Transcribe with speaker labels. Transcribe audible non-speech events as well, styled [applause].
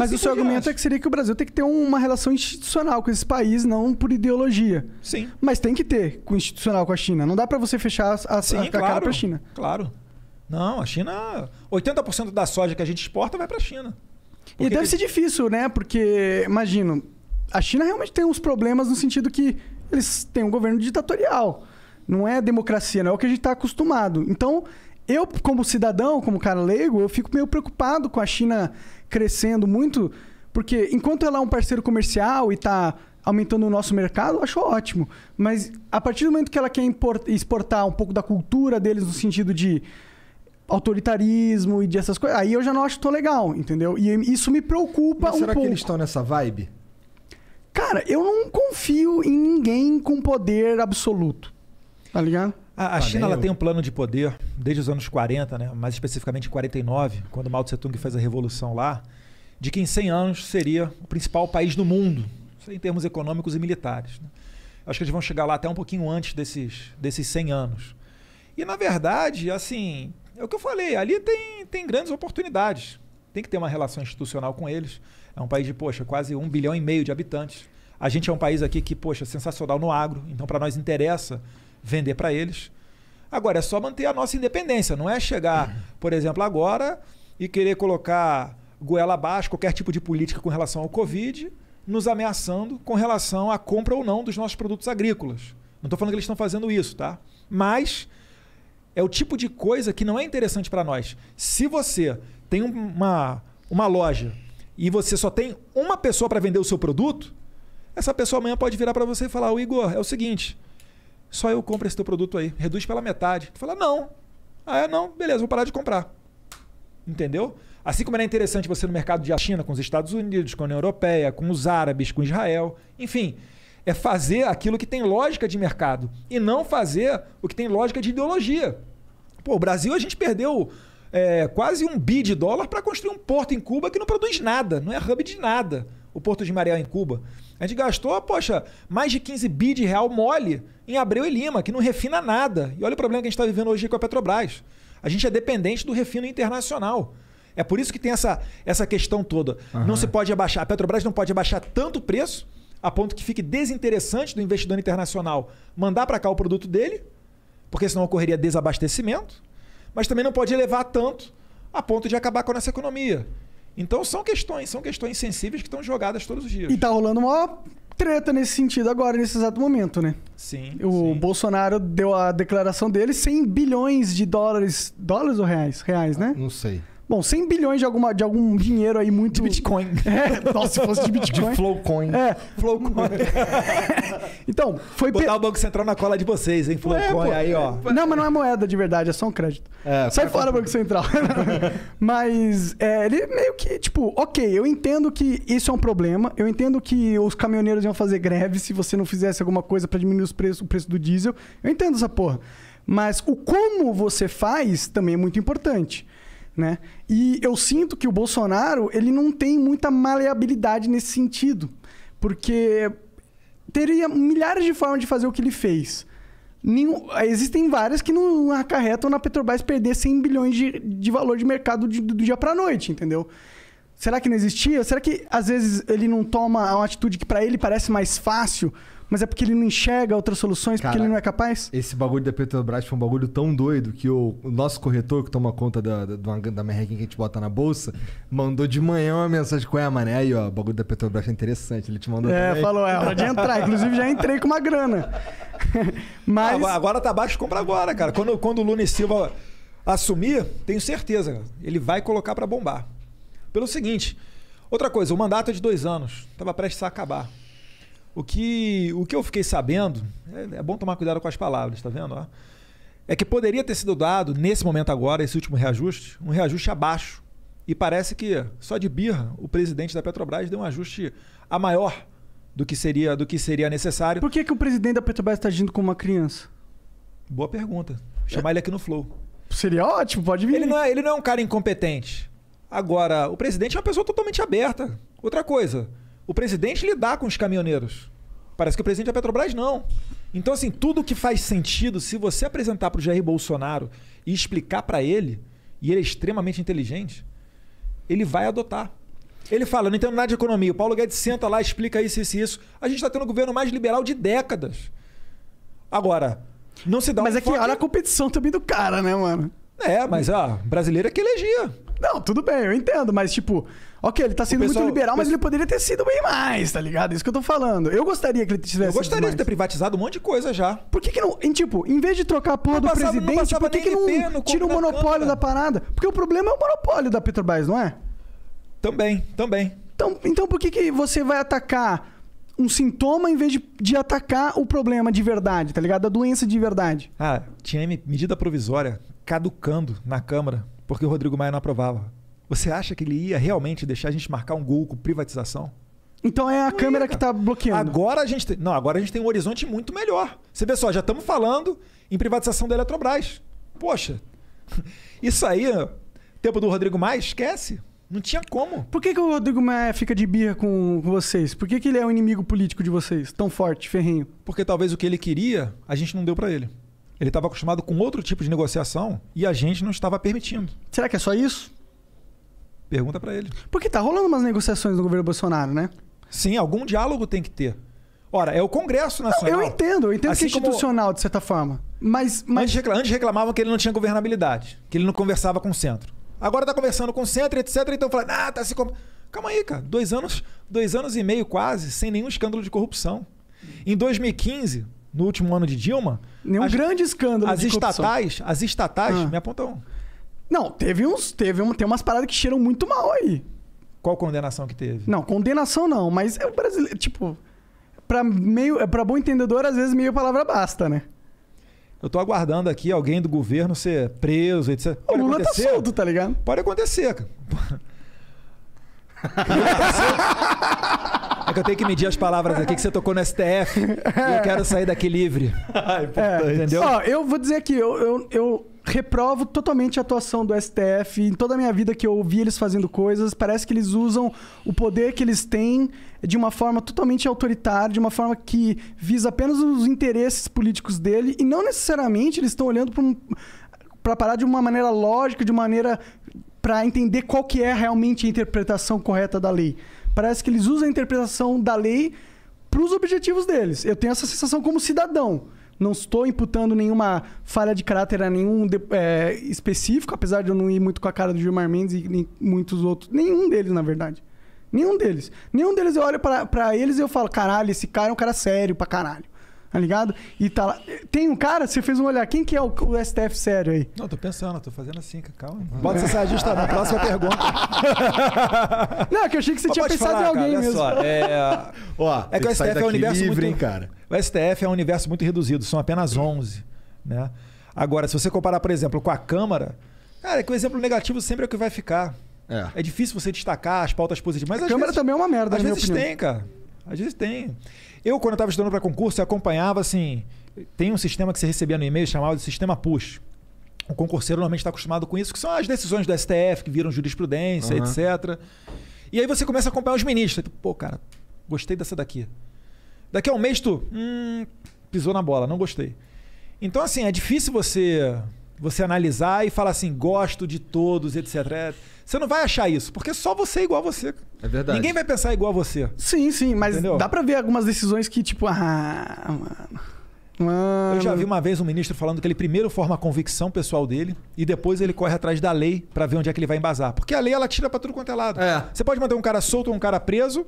Speaker 1: Mas o seu argumento acho.
Speaker 2: é que seria que o Brasil tem que ter uma relação institucional com esse país, não por ideologia. Sim. Mas tem que ter com institucional com a China. Não dá para você fechar a, Sim, a, a claro, cara para a China.
Speaker 1: Claro. Não, a China. 80% da soja que a gente exporta vai para a China. e deve ser difícil,
Speaker 2: né? Porque, imagino, a China realmente tem uns problemas no sentido que eles têm um governo ditatorial. Não é democracia, não é o que a gente está acostumado. Então, eu, como cidadão, como cara leigo, eu fico meio preocupado com a China crescendo muito, porque enquanto ela é um parceiro comercial e está aumentando o nosso mercado, eu acho ótimo. Mas a partir do momento que ela quer exportar um pouco da cultura deles no sentido de autoritarismo e de essas coisas, aí eu já não acho tão legal, entendeu? E isso me preocupa Mas um pouco. Será que eles estão nessa vibe? Cara, eu não confio em ninguém com poder absoluto. Tá ligado?
Speaker 1: A, a China ela tem um plano de poder desde os anos 40, né? mais especificamente em 49, quando Mao Tse-tung fez a revolução lá, de que em 100 anos seria o principal país do mundo, em termos econômicos e militares. Né? Acho que eles vão chegar lá até um pouquinho antes desses, desses 100 anos. E, na verdade, assim, é o que eu falei, ali tem, tem grandes oportunidades. Tem que ter uma relação institucional com eles. É um país de, poxa, quase um bilhão e meio de habitantes. A gente é um país aqui que, poxa, é sensacional no agro. Então, para nós interessa vender para eles. Agora, é só manter a nossa independência, não é chegar, por exemplo, agora e querer colocar goela abaixo qualquer tipo de política com relação ao Covid, nos ameaçando com relação à compra ou não dos nossos produtos agrícolas. Não estou falando que eles estão fazendo isso, tá? Mas é o tipo de coisa que não é interessante para nós. Se você tem uma, uma loja e você só tem uma pessoa para vender o seu produto, essa pessoa amanhã pode virar para você e falar: o Igor, é o seguinte, só eu compro esse teu produto aí, reduz pela metade. Tu fala, não. Ah, é, não, beleza, vou parar de comprar. Entendeu? Assim como era interessante você no mercado de China, com os Estados Unidos, com a União Europeia, com os árabes, com Israel, enfim, é fazer aquilo que tem lógica de mercado e não fazer o que tem lógica de ideologia. Pô, o Brasil a gente perdeu é, quase um bi de dólar para construir um porto em Cuba que não produz nada, não é hub de nada, o porto de Mariel em Cuba. A gente gastou, poxa, mais de 15 bi de real mole em Abreu e Lima, que não refina nada. E olha o problema que a gente está vivendo hoje com a Petrobras. A gente é dependente do refino internacional. É por isso que tem essa, essa questão toda. Uhum. Não se pode abaixar, a Petrobras não pode abaixar tanto o preço a ponto que fique desinteressante do investidor internacional mandar para cá o produto dele, porque senão ocorreria desabastecimento, mas também não pode elevar tanto a ponto de acabar com a nossa economia. Então são questões, são questões sensíveis que estão jogadas todos os dias. E
Speaker 2: tá rolando uma treta nesse sentido agora, nesse exato momento, né? Sim. O sim. Bolsonaro deu a declaração dele 100 bilhões de dólares. Dólares ou reais? Reais, né? Não sei. Bom, 100 bilhões de, alguma, de algum dinheiro aí muito. De Bitcoin. [laughs] É. Nossa, se fosse de Bitcoin. De Flowcoin. É. Flowcoin. [laughs] então,
Speaker 1: foi. Botar o Banco Central na cola de vocês, hein? Flowcoin é, aí, ó.
Speaker 2: Não, mas não é moeda de verdade, é só um crédito. É, Sai fora, Banco Central. [laughs] mas é, ele meio que, tipo, ok, eu entendo que isso é um problema, eu entendo que os caminhoneiros iam fazer greve se você não fizesse alguma coisa para diminuir os preços, o preço do diesel. Eu entendo essa porra. Mas o como você faz também é muito importante né? E eu sinto que o Bolsonaro, ele não tem muita maleabilidade nesse sentido, porque teria milhares de formas de fazer o que ele fez. Nenhum, existem várias que não acarretam na Petrobras perder 100 bilhões de, de valor de mercado de, do dia para noite, entendeu? Será que não existia? Será que às vezes ele não toma uma atitude que para ele parece mais fácil, mas é porque ele não enxerga outras soluções, porque ele não é capaz?
Speaker 1: Esse bagulho da Petrobras foi um bagulho tão doido que o, o nosso corretor, que toma conta da, da, da merrequinha que a gente bota na bolsa, mandou de manhã uma mensagem com a mané. Aí, ó, o bagulho da Petrobras é interessante. Ele te mandou. É, também. falou, é hora de entrar. Inclusive, já entrei com uma grana. [laughs] mas. Agora, agora tá baixo, compra agora, cara. Quando, quando o Lune Silva assumir, tenho certeza, ele vai colocar para bombar. Pelo seguinte, outra coisa, o mandato é de dois anos, estava prestes a acabar. O que, o que eu fiquei sabendo, é, é bom tomar cuidado com as palavras, tá vendo? Ó? É que poderia ter sido dado, nesse momento agora, esse último reajuste, um reajuste abaixo. E parece que, só de birra, o presidente da Petrobras deu um ajuste a maior do que seria, do que seria necessário. Por que,
Speaker 2: que o presidente da Petrobras está agindo como uma criança? Boa pergunta.
Speaker 1: Chamar é. ele aqui no Flow. Seria ótimo, pode vir. Ele não, é, ele não é um cara incompetente. Agora, o presidente é uma pessoa totalmente aberta. Outra coisa, o presidente lidar com os caminhoneiros. Parece que o presidente da Petrobras não. Então, assim, tudo que faz sentido, se você apresentar para o Jair Bolsonaro e explicar para ele, e ele é extremamente inteligente, ele vai adotar. Ele fala, não entendo nada de economia. O Paulo Guedes senta lá, explica isso, isso e isso. A gente está tendo o um governo mais liberal de décadas.
Speaker 2: Agora, não se dá Mas um é que olha a competição também do cara, né, mano? É, mas a ah, brasileira é que elegia. Não, tudo bem, eu entendo, mas tipo, ok, ele tá sendo pessoal, muito liberal, mas ele poderia ter sido bem mais, tá ligado? Isso que eu tô falando. Eu gostaria que ele tivesse. Eu gostaria de ter privatizado um monte de coisa já. Por que, que não. Em, tipo, em vez de trocar a porra não do passava, presidente, por que, que não tira o monopólio da, da parada? Porque o problema é o monopólio da Petrobras, não é? Também, também. Então, então por que, que você vai atacar um sintoma em vez de, de atacar o problema de verdade, tá ligado? A doença de verdade.
Speaker 1: Ah, tinha medida provisória caducando na Câmara porque o Rodrigo Maia não aprovava. Você acha que ele ia realmente deixar a gente marcar um gol com privatização? Então é a não câmera que está bloqueando. Agora a gente tem, não, agora a gente tem um horizonte muito melhor. Você vê só, já estamos falando em privatização da Eletrobras. Poxa, [laughs] isso aí, tempo do Rodrigo Maia, esquece.
Speaker 2: Não tinha como. Por que, que o Rodrigo Maia fica de birra com vocês? Por que, que ele é um inimigo político de vocês, tão forte, ferrenho?
Speaker 1: Porque talvez o que ele queria, a gente não deu para ele. Ele estava acostumado com outro tipo de negociação e a gente não estava permitindo. Será que é só isso? Pergunta para ele. Porque tá rolando umas negociações
Speaker 2: no governo Bolsonaro, né? Sim, algum diálogo tem que ter. Ora, é o Congresso Nacional. Não, eu entendo, eu entendo assim que é assim institucional, como... de certa forma. Mas. mas... Antes, reclamavam, antes
Speaker 1: reclamavam que ele não tinha governabilidade, que ele não conversava com o centro. Agora tá conversando com o centro, etc. Então falando, ah, tá se. Comp... Calma aí, cara. Dois anos, dois anos e meio quase, sem nenhum escândalo de corrupção. Em 2015, no último ano de Dilma. Nenhum as, grande escândalo. As estatais, as estatais, ah. me apontam.
Speaker 2: Não, teve uns. Teve um, tem umas paradas que cheiram muito mal aí. Qual condenação que teve? Não, condenação não, mas é o brasileiro. Tipo, pra, meio, para bom entendedor, às vezes meio palavra basta, né?
Speaker 1: Eu tô aguardando aqui alguém do governo ser preso, etc. O Lula tá solto, tá ligado? Pode acontecer, cara. [laughs] Pode acontecer. É que eu tenho que medir as palavras aqui que você tocou no STF. e eu quero sair daqui livre. [laughs]
Speaker 2: Ah, é, entendeu? Ó, eu vou dizer que eu, eu, eu reprovo totalmente a atuação do STF. Em toda a minha vida que eu ouvi eles fazendo coisas, parece que eles usam o poder que eles têm de uma forma totalmente autoritária, de uma forma que visa apenas os interesses políticos dele e não necessariamente eles estão olhando para um, para parar de uma maneira lógica, de maneira para entender qual que é realmente a interpretação correta da lei. Parece que eles usam a interpretação da lei para os objetivos deles. Eu tenho essa sensação como cidadão. Não estou imputando nenhuma falha de caráter a nenhum de, é, específico, apesar de eu não ir muito com a cara do Gilmar Mendes e nem muitos outros. Nenhum deles, na verdade. Nenhum deles. Nenhum deles eu olho para eles e eu falo, caralho, esse cara é um cara sério pra caralho tá ligado? E tá lá. Tem um cara, você fez um olhar. Quem que é o, o STF sério aí?
Speaker 1: Não, tô pensando, tô fazendo assim,
Speaker 2: calma. Bota essa sargista na próxima pergunta. [laughs] Não, é que eu achei que você Mas tinha pensado falar, em alguém cara, mesmo. Só, é...
Speaker 1: Ó, é que o STF é um universo livre, muito... Hein, cara? O STF é um universo muito reduzido, são apenas 11, né? Agora, se você comparar, por exemplo, com a Câmara, cara, é que o exemplo negativo sempre é o que vai ficar. É. é difícil você destacar as pautas positivas. Mas a Câmara vezes, também é uma merda, Às vezes tem, cara. Às vezes tem. Eu, quando estava estudando para concurso, eu acompanhava assim. Tem um sistema que você recebia no e-mail chamado de sistema push. O concurseiro normalmente está acostumado com isso, que são as decisões do STF que viram jurisprudência, uhum. etc. E aí você começa a acompanhar os ministros. Pô, cara, gostei dessa daqui. Daqui a um mês tu. Hum, pisou na bola, não gostei. Então, assim, é difícil você você analisar e falar assim, gosto de todos, etc. É, você não vai achar isso, porque só você é igual a você. É verdade. Ninguém vai pensar igual a você.
Speaker 2: Sim, sim, mas Entendeu? dá pra ver algumas decisões que, tipo, ah, mano. Mano. Eu já vi
Speaker 1: uma vez um ministro falando que ele primeiro forma a convicção pessoal dele e depois ele corre atrás da lei para ver onde é que ele vai embasar. Porque a lei ela tira para tudo quanto é lado. É. Você pode manter um cara solto ou um cara preso,